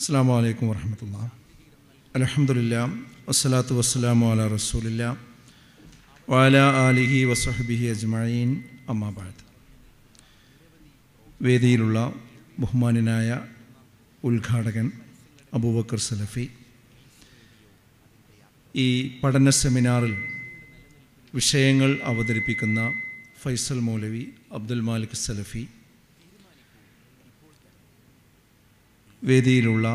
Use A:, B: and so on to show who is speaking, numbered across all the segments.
A: അസ്സാം വലൈക്കും വർഹമത്തുള്ള അലഹമുല്ല വസ്സലാത്തു വസ്സലാമു അല റസൂലില്ല വാല ആലിഹി വസഹബിഹി അജ്മീൻ അമ്മാബാദ് വേദിയിലുള്ള ബഹുമാനനായ ഉദ്ഘാടകൻ അബൂബക്കർ സലഫി ഈ പഠന സെമിനാറിൽ വിഷയങ്ങൾ അവതരിപ്പിക്കുന്ന ഫൈസൽ മൗലവി അബ്ദുൽ മാലിക് സലഫി വേദിയിലുള്ള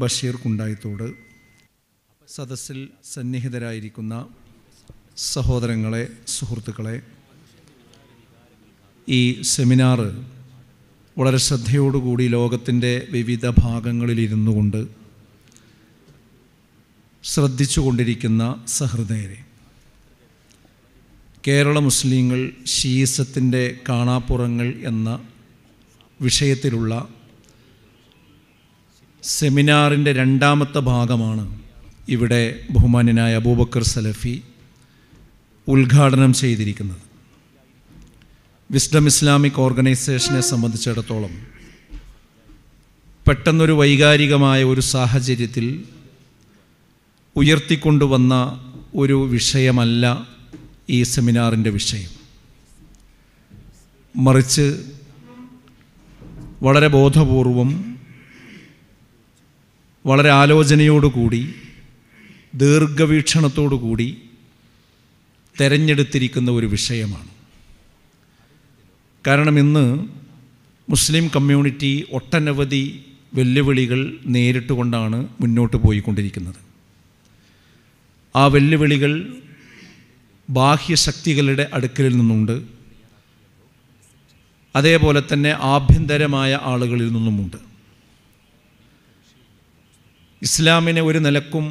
A: ബഷീർ കുണ്ടായത്തോട് സദസ്സിൽ സന്നിഹിതരായിരിക്കുന്ന സഹോദരങ്ങളെ സുഹൃത്തുക്കളെ ഈ സെമിനാറ് വളരെ ശ്രദ്ധയോടുകൂടി ലോകത്തിൻ്റെ വിവിധ ഭാഗങ്ങളിലിരുന്നു കൊണ്ട് ശ്രദ്ധിച്ചുകൊണ്ടിരിക്കുന്ന സഹൃദയരെ കേരള മുസ്ലിങ്ങൾ ശീസത്തിൻ്റെ കാണാപ്പുറങ്ങൾ എന്ന വിഷയത്തിലുള്ള സെമിനാറിൻ്റെ രണ്ടാമത്തെ ഭാഗമാണ് ഇവിടെ ബഹുമാന്യനായ അബൂബക്കർ സലഫി ഉദ്ഘാടനം ചെയ്തിരിക്കുന്നത് വിസ്ഡം ഇസ്ലാമിക് ഓർഗനൈസേഷനെ സംബന്ധിച്ചിടത്തോളം പെട്ടെന്നൊരു വൈകാരികമായ ഒരു സാഹചര്യത്തിൽ ഉയർത്തിക്കൊണ്ടുവന്ന ഒരു വിഷയമല്ല ഈ സെമിനാറിൻ്റെ വിഷയം മറിച്ച് വളരെ ബോധപൂർവം വളരെ ആലോചനയോടുകൂടി ദീർഘവീക്ഷണത്തോടുകൂടി തെരഞ്ഞെടുത്തിരിക്കുന്ന ഒരു വിഷയമാണ് കാരണം ഇന്ന് മുസ്ലിം കമ്മ്യൂണിറ്റി ഒട്ടനവധി വെല്ലുവിളികൾ നേരിട്ടുകൊണ്ടാണ് മുന്നോട്ട് പോയിക്കൊണ്ടിരിക്കുന്നത് ആ വെല്ലുവിളികൾ ബാഹ്യശക്തികളുടെ അടുക്കലിൽ നിന്നുണ്ട് അതേപോലെ തന്നെ ആഭ്യന്തരമായ ആളുകളിൽ നിന്നുമുണ്ട് ഇസ്ലാമിനെ ഒരു നിലക്കും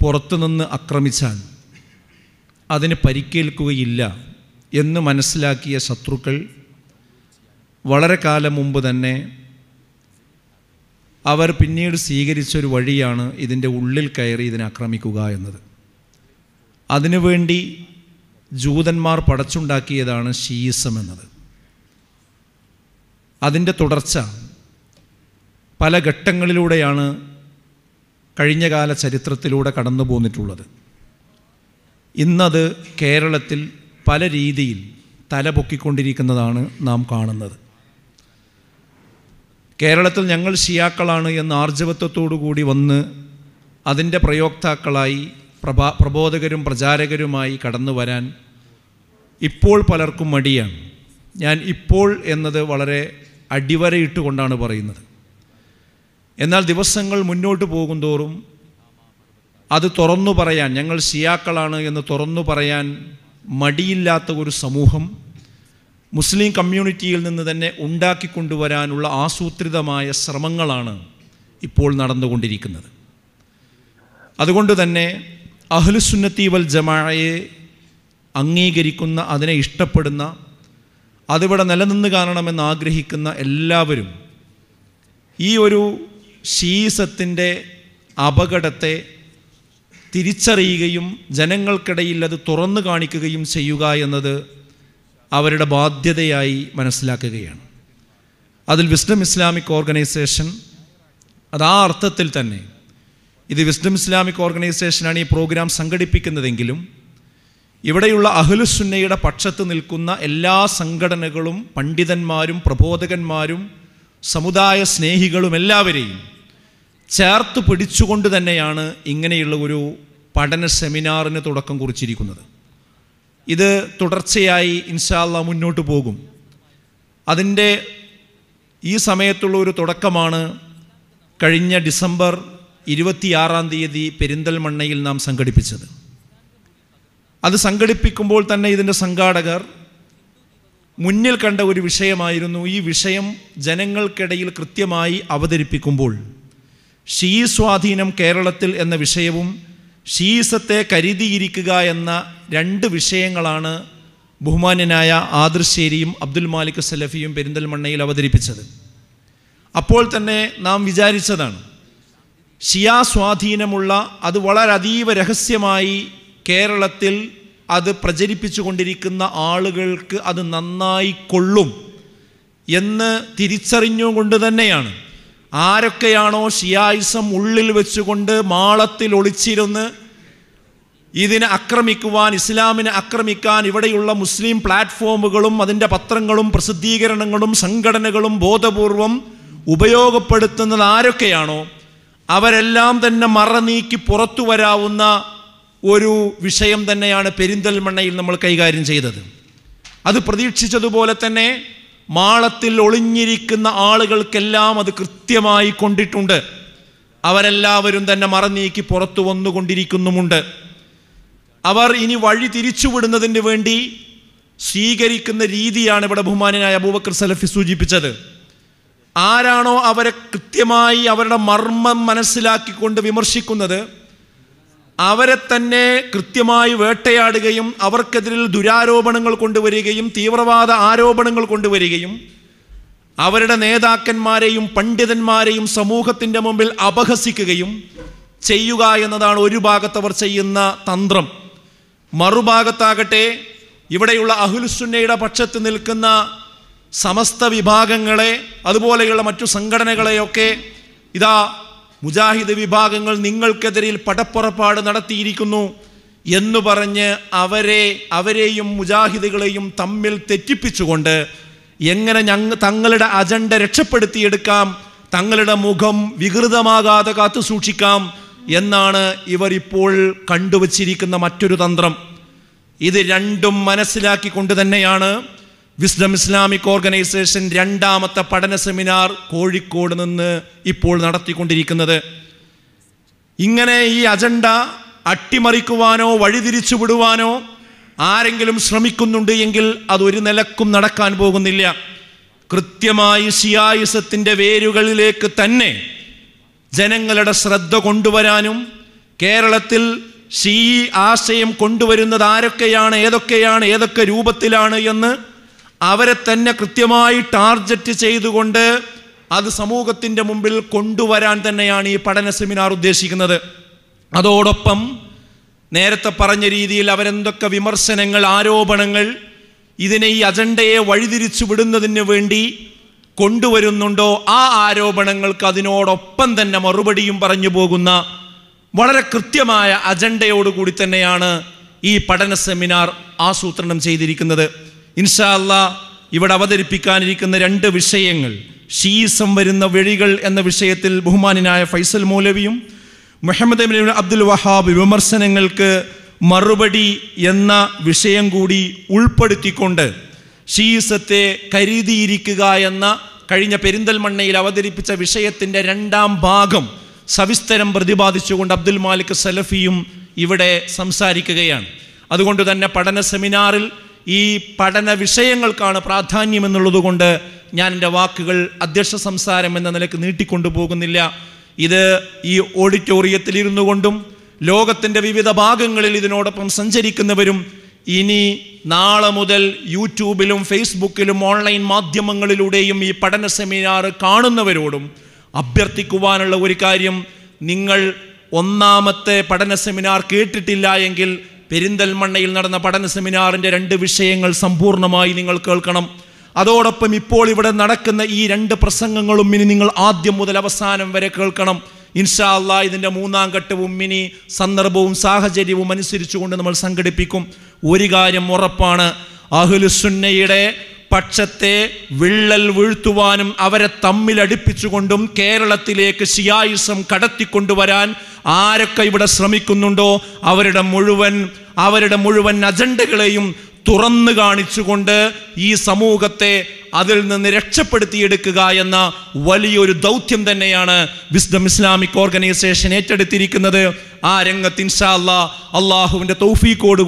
A: പുറത്തുനിന്ന് ആക്രമിച്ചാൽ അതിന് പരിക്കേൽക്കുകയില്ല എന്ന് മനസ്സിലാക്കിയ ശത്രുക്കൾ വളരെ കാലം മുമ്പ് തന്നെ അവർ പിന്നീട് സ്വീകരിച്ചൊരു വഴിയാണ് ഇതിൻ്റെ ഉള്ളിൽ കയറി ഇതിനെ ആക്രമിക്കുക എന്നത് അതിനുവേണ്ടി ജൂതന്മാർ പടച്ചുണ്ടാക്കിയതാണ് ഷീസം എന്നത് അതിൻ്റെ തുടർച്ച പല ഘട്ടങ്ങളിലൂടെയാണ് കഴിഞ്ഞകാല ചരിത്രത്തിലൂടെ കടന്നു പോന്നിട്ടുള്ളത് ഇന്നത് കേരളത്തിൽ പല രീതിയിൽ തലപൊക്കിക്കൊണ്ടിരിക്കുന്നതാണ് നാം കാണുന്നത് കേരളത്തിൽ ഞങ്ങൾ ഷിയാക്കളാണ് എന്ന ആർജവത്വത്തോടു കൂടി വന്ന് അതിൻ്റെ പ്രയോക്താക്കളായി പ്രഭാ പ്രബോധകരും പ്രചാരകരുമായി കടന്നു വരാൻ ഇപ്പോൾ പലർക്കും മടിയാണ് ഞാൻ ഇപ്പോൾ എന്നത് വളരെ അടിവരയിട്ടുകൊണ്ടാണ് പറയുന്നത് എന്നാൽ ദിവസങ്ങൾ മുന്നോട്ട് പോകുന്തോറും അത് തുറന്നു പറയാൻ ഞങ്ങൾ ഷിയാക്കളാണ് എന്ന് തുറന്നു പറയാൻ മടിയില്ലാത്ത ഒരു സമൂഹം മുസ്ലിം കമ്മ്യൂണിറ്റിയിൽ നിന്ന് തന്നെ ഉണ്ടാക്കിക്കൊണ്ടുവരാനുള്ള ആസൂത്രിതമായ ശ്രമങ്ങളാണ് ഇപ്പോൾ നടന്നുകൊണ്ടിരിക്കുന്നത് അതുകൊണ്ട് തന്നെ അഹ്ലുസുന്നത്തി വൽ ജമാഴയെ അംഗീകരിക്കുന്ന അതിനെ ഇഷ്ടപ്പെടുന്ന അതിവിടെ നിലനിന്ന് കാണണമെന്ന് ആഗ്രഹിക്കുന്ന എല്ലാവരും ഈ ഒരു ഷീസത്തിൻ്റെ അപകടത്തെ തിരിച്ചറിയുകയും ജനങ്ങൾക്കിടയിൽ അത് തുറന്നു കാണിക്കുകയും ചെയ്യുക എന്നത് അവരുടെ ബാധ്യതയായി മനസ്സിലാക്കുകയാണ് അതിൽ വിസ്ഡം ഇസ്ലാമിക് ഓർഗനൈസേഷൻ അത് ആ അർത്ഥത്തിൽ തന്നെ ഇത് വിസ്ഡം ഇസ്ലാമിക് ഓർഗനൈസേഷനാണ് ഈ പ്രോഗ്രാം സംഘടിപ്പിക്കുന്നതെങ്കിലും ഇവിടെയുള്ള അഹ്ലുസുന്നയുടെ പക്ഷത്ത് നിൽക്കുന്ന എല്ലാ സംഘടനകളും പണ്ഡിതന്മാരും പ്രബോധകന്മാരും സമുദായ സ്നേഹികളും എല്ലാവരെയും ചേർത്ത് പിടിച്ചുകൊണ്ട് തന്നെയാണ് ഇങ്ങനെയുള്ള ഒരു പഠന സെമിനാറിന് തുടക്കം കുറിച്ചിരിക്കുന്നത് ഇത് തുടർച്ചയായി ഇൻഷാല്ല മുന്നോട്ട് പോകും അതിൻ്റെ ഈ സമയത്തുള്ള ഒരു തുടക്കമാണ് കഴിഞ്ഞ ഡിസംബർ ഇരുപത്തിയാറാം തീയതി പെരിന്തൽമണ്ണയിൽ നാം സംഘടിപ്പിച്ചത് അത് സംഘടിപ്പിക്കുമ്പോൾ തന്നെ ഇതിൻ്റെ സംഘാടകർ മുന്നിൽ കണ്ട ഒരു വിഷയമായിരുന്നു ഈ വിഷയം ജനങ്ങൾക്കിടയിൽ കൃത്യമായി അവതരിപ്പിക്കുമ്പോൾ ഷീ സ്വാധീനം കേരളത്തിൽ എന്ന വിഷയവും ഷീസത്തെ കരുതിയിരിക്കുക എന്ന രണ്ട് വിഷയങ്ങളാണ് ബഹുമാന്യനായ ആദർശേരിയും അബ്ദുൽ മാലിക് സലഫിയും പെരിന്തൽമണ്ണയിൽ അവതരിപ്പിച്ചത് അപ്പോൾ തന്നെ നാം വിചാരിച്ചതാണ് ഷിയാ സ്വാധീനമുള്ള അത് വളരെ അതീവ രഹസ്യമായി കേരളത്തിൽ അത് പ്രചരിപ്പിച്ചു കൊണ്ടിരിക്കുന്ന ആളുകൾക്ക് അത് നന്നായി കൊള്ളും എന്ന് തിരിച്ചറിഞ്ഞുകൊണ്ട് തന്നെയാണ് ആരൊക്കെയാണോ ഷിയായിസം ഉള്ളിൽ വെച്ചുകൊണ്ട് മാളത്തിൽ ഒളിച്ചിരുന്ന് ഇതിനെ ആക്രമിക്കുവാൻ ഇസ്ലാമിനെ ആക്രമിക്കാൻ ഇവിടെയുള്ള മുസ്ലിം പ്ലാറ്റ്ഫോമുകളും അതിൻ്റെ പത്രങ്ങളും പ്രസിദ്ധീകരണങ്ങളും സംഘടനകളും ബോധപൂർവം ഉപയോഗപ്പെടുത്തുന്നത് ആരൊക്കെയാണോ അവരെല്ലാം തന്നെ മറനീക്കി പുറത്തു വരാവുന്ന ഒരു വിഷയം തന്നെയാണ് പെരിന്തൽമണ്ണയിൽ നമ്മൾ കൈകാര്യം ചെയ്തത് അത് പ്രതീക്ഷിച്ചതുപോലെ തന്നെ മാളത്തിൽ ഒളിഞ്ഞിരിക്കുന്ന ആളുകൾക്കെല്ലാം അത് കൃത്യമായി കൊണ്ടിട്ടുണ്ട് അവരെല്ലാവരും തന്നെ മറന്നീക്കി പുറത്തു വന്നുകൊണ്ടിരിക്കുന്നുമുണ്ട് അവർ ഇനി വഴി തിരിച്ചുവിടുന്നതിന് വേണ്ടി സ്വീകരിക്കുന്ന രീതിയാണ് ഇവിടെ ബഹുമാനായ അബൂബക്കർ സലഫി സൂചിപ്പിച്ചത് ആരാണോ അവരെ കൃത്യമായി അവരുടെ മർമ്മം മനസ്സിലാക്കിക്കൊണ്ട് വിമർശിക്കുന്നത് അവരെ തന്നെ കൃത്യമായി വേട്ടയാടുകയും അവർക്കെതിരിൽ ദുരാരോപണങ്ങൾ കൊണ്ടുവരികയും തീവ്രവാദ ആരോപണങ്ങൾ കൊണ്ടുവരികയും അവരുടെ നേതാക്കന്മാരെയും പണ്ഡിതന്മാരെയും സമൂഹത്തിൻ്റെ മുമ്പിൽ അപഹസിക്കുകയും ചെയ്യുക എന്നതാണ് ഒരു ഭാഗത്തവർ ചെയ്യുന്ന തന്ത്രം മറുഭാഗത്താകട്ടെ ഇവിടെയുള്ള അഹുൽസുന്നയുടെ പക്ഷത്ത് നിൽക്കുന്ന സമസ്ത വിഭാഗങ്ങളെ അതുപോലെയുള്ള മറ്റു സംഘടനകളെയൊക്കെ ഇതാ മുജാഹിദ് വിഭാഗങ്ങൾ നിങ്ങൾക്കെതിരിൽ പടപ്പുറപ്പാട് നടത്തിയിരിക്കുന്നു എന്ന് പറഞ്ഞ് അവരെ അവരെയും മുജാഹിദുകളെയും തമ്മിൽ തെറ്റിപ്പിച്ചുകൊണ്ട് എങ്ങനെ ഞങ്ങ തങ്ങളുടെ അജണ്ട രക്ഷപ്പെടുത്തിയെടുക്കാം തങ്ങളുടെ മുഖം വികൃതമാകാതെ കാത്തു സൂക്ഷിക്കാം എന്നാണ് ഇവർ ഇപ്പോൾ കണ്ടുവച്ചിരിക്കുന്ന മറ്റൊരു തന്ത്രം ഇത് രണ്ടും മനസ്സിലാക്കിക്കൊണ്ട് തന്നെയാണ് വിസ്ഡം ഇസ്ലാമിക് ഓർഗനൈസേഷൻ രണ്ടാമത്തെ പഠന സെമിനാർ കോഴിക്കോട് നിന്ന് ഇപ്പോൾ നടത്തിക്കൊണ്ടിരിക്കുന്നത് ഇങ്ങനെ ഈ അജണ്ട അട്ടിമറിക്കുവാനോ വഴിതിരിച്ചു വിടുവാനോ ആരെങ്കിലും ശ്രമിക്കുന്നുണ്ട് എങ്കിൽ അതൊരു നിലക്കും നടക്കാൻ പോകുന്നില്ല കൃത്യമായി ഷിയായുസത്തിൻ്റെ വേരുകളിലേക്ക് തന്നെ ജനങ്ങളുടെ ശ്രദ്ധ കൊണ്ടുവരാനും കേരളത്തിൽ ഷീ ആശയം കൊണ്ടുവരുന്നത് ആരൊക്കെയാണ് ഏതൊക്കെയാണ് ഏതൊക്കെ രൂപത്തിലാണ് എന്ന് അവരെ തന്നെ കൃത്യമായി ടാർജറ്റ് ചെയ്തുകൊണ്ട് അത് സമൂഹത്തിൻ്റെ മുമ്പിൽ കൊണ്ടുവരാൻ തന്നെയാണ് ഈ പഠന സെമിനാർ ഉദ്ദേശിക്കുന്നത് അതോടൊപ്പം നേരത്തെ പറഞ്ഞ രീതിയിൽ അവരെന്തൊക്കെ വിമർശനങ്ങൾ ആരോപണങ്ങൾ ഇതിനെ ഈ അജണ്ടയെ വഴിതിരിച്ചു വിടുന്നതിന് വേണ്ടി കൊണ്ടുവരുന്നുണ്ടോ ആ ആരോപണങ്ങൾക്ക് അതിനോടൊപ്പം തന്നെ മറുപടിയും പറഞ്ഞു പോകുന്ന വളരെ കൃത്യമായ അജണ്ടയോടുകൂടി തന്നെയാണ് ഈ പഠന സെമിനാർ ആസൂത്രണം ചെയ്തിരിക്കുന്നത് ഇൻഷാ അല്ലാ ഇവിടെ അവതരിപ്പിക്കാനിരിക്കുന്ന രണ്ട് വിഷയങ്ങൾ ഷീസം വരുന്ന വഴികൾ എന്ന വിഷയത്തിൽ ബഹുമാനായ ഫൈസൽ മൗലവിയും മുഹമ്മദ് അബ്ദുൽ വഹാബ് വിമർശനങ്ങൾക്ക് മറുപടി എന്ന വിഷയം കൂടി ഉൾപ്പെടുത്തിക്കൊണ്ട് ഷീസത്തെ കരുതിയിരിക്കുക എന്ന കഴിഞ്ഞ പെരിന്തൽമണ്ണയിൽ അവതരിപ്പിച്ച വിഷയത്തിൻ്റെ രണ്ടാം ഭാഗം സവിസ്തരം പ്രതിപാദിച്ചുകൊണ്ട് അബ്ദുൽ മാലിക് സലഫിയും ഇവിടെ സംസാരിക്കുകയാണ് അതുകൊണ്ട് തന്നെ പഠന സെമിനാറിൽ ഈ പഠന വിഷയങ്ങൾക്കാണ് പ്രാധാന്യം എന്നുള്ളതുകൊണ്ട് ഞാൻ എൻ്റെ വാക്കുകൾ അധ്യക്ഷ സംസാരം എന്ന നിലക്ക് നീട്ടിക്കൊണ്ടുപോകുന്നില്ല ഇത് ഈ ഓഡിറ്റോറിയത്തിൽ ഇരുന്നു കൊണ്ടും ലോകത്തിൻ്റെ വിവിധ ഭാഗങ്ങളിൽ ഇതിനോടൊപ്പം സഞ്ചരിക്കുന്നവരും ഇനി നാളെ മുതൽ യൂട്യൂബിലും ഫേസ്ബുക്കിലും ഓൺലൈൻ മാധ്യമങ്ങളിലൂടെയും ഈ പഠന സെമിനാർ കാണുന്നവരോടും അഭ്യർത്ഥിക്കുവാനുള്ള ഒരു കാര്യം നിങ്ങൾ ഒന്നാമത്തെ പഠന സെമിനാർ കേട്ടിട്ടില്ല എങ്കിൽ പെരിന്തൽമണ്ണയിൽ നടന്ന പഠന സെമിനാറിൻ്റെ രണ്ട് വിഷയങ്ങൾ സമ്പൂർണ്ണമായി നിങ്ങൾ കേൾക്കണം അതോടൊപ്പം ഇപ്പോൾ ഇവിടെ നടക്കുന്ന ഈ രണ്ട് പ്രസംഗങ്ങളും ഇനി നിങ്ങൾ ആദ്യം മുതൽ അവസാനം വരെ കേൾക്കണം ഇൻഷാ അല്ലാ ഇതിൻ്റെ മൂന്നാം ഘട്ടവും ഇനി സന്ദർഭവും സാഹചര്യവും അനുസരിച്ചുകൊണ്ട് നമ്മൾ സംഘടിപ്പിക്കും ഒരു കാര്യം ഉറപ്പാണ് അഹുലുസുന്നയുടെ പക്ഷത്തെ വിള്ളൽ വീഴ്ത്തുവാനും അവരെ തമ്മിലടിപ്പിച്ചുകൊണ്ടും കേരളത്തിലേക്ക് ശിയായുസം കടത്തിക്കൊണ്ടുവരാൻ ആരൊക്കെ ഇവിടെ ശ്രമിക്കുന്നുണ്ടോ അവരുടെ മുഴുവൻ അവരുടെ മുഴുവൻ അജണ്ടകളെയും തുറന്നു കാണിച്ചുകൊണ്ട് ഈ സമൂഹത്തെ അതിൽ നിന്ന് രക്ഷപ്പെടുത്തിയെടുക്കുക എന്ന വലിയൊരു ദൗത്യം തന്നെയാണ് വിസ്ഡം ഇസ്ലാമിക് ഓർഗനൈസേഷൻ ഏറ്റെടുത്തിരിക്കുന്നത് ആ രംഗത്ത് ഇൻഷാല്ല അള്ളാഹുവിൻ്റെ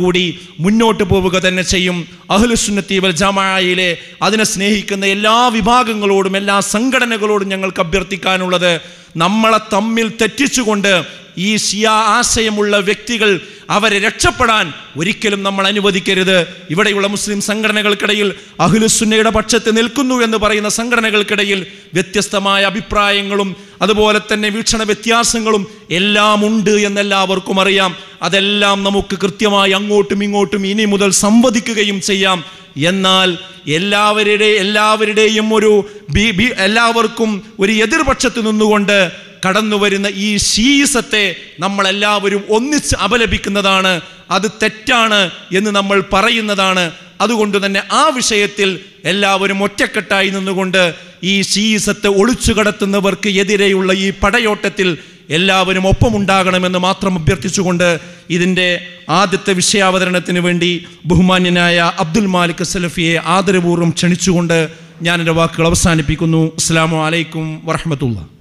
A: കൂടി മുന്നോട്ട് പോവുക തന്നെ ചെയ്യും അഹ്ലുസുന്നത്തി വൽ ജമായയിലെ അതിനെ സ്നേഹിക്കുന്ന എല്ലാ വിഭാഗങ്ങളോടും എല്ലാ സംഘടനകളോടും ഞങ്ങൾക്ക് അഭ്യർത്ഥിക്കാനുള്ളത് നമ്മളെ തമ്മിൽ തെറ്റിച്ചുകൊണ്ട് ഈ ഷിയ ആശയമുള്ള വ്യക്തികൾ അവരെ രക്ഷപ്പെടാൻ ഒരിക്കലും നമ്മൾ അനുവദിക്കരുത് ഇവിടെയുള്ള മുസ്ലിം സംഘടനകൾക്കിടയിൽ അഖിലുസുന്നയുടെ പക്ഷത്ത് നിൽക്കുന്നു എന്ന് പറയുന്ന സംഘടനകൾക്കിടയിൽ വ്യത്യസ്തമായ അഭിപ്രായങ്ങളും അതുപോലെ തന്നെ വീക്ഷണ വ്യത്യാസങ്ങളും എല്ലാം ഉണ്ട് എന്നെല്ലാവർക്കും അറിയാം അതെല്ലാം നമുക്ക് കൃത്യമായി അങ്ങോട്ടും ഇങ്ങോട്ടും ഇനി മുതൽ സംവദിക്കുകയും ചെയ്യാം എന്നാൽ എല്ലാവരുടെ എല്ലാവരുടെയും ഒരു എല്ലാവർക്കും ഒരു എതിർപക്ഷത്ത് നിന്നുകൊണ്ട് കടന്നു വരുന്ന ഈ ശീസത്തെ നമ്മളെല്ലാവരും ഒന്നിച്ച് അപലപിക്കുന്നതാണ് അത് തെറ്റാണ് എന്ന് നമ്മൾ പറയുന്നതാണ് അതുകൊണ്ട് തന്നെ ആ വിഷയത്തിൽ എല്ലാവരും ഒറ്റക്കെട്ടായി നിന്നുകൊണ്ട് ഈ ശീസത്തെ ഒളിച്ചു കടത്തുന്നവർക്ക് എതിരെയുള്ള ഈ പടയോട്ടത്തിൽ എല്ലാവരും ഒപ്പമുണ്ടാകണമെന്ന് മാത്രം അഭ്യർത്ഥിച്ചുകൊണ്ട് ഇതിൻ്റെ ആദ്യത്തെ വിഷയാവതരണത്തിന് വേണ്ടി ബഹുമാന്യനായ അബ്ദുൽ മാലിക് സലഫിയെ ആദരപൂർവ്വം ക്ഷണിച്ചുകൊണ്ട് ഞാൻ വാക്കുകൾ അവസാനിപ്പിക്കുന്നു അസ്സാം വലൈക്കും വറഹമത്തുള്ള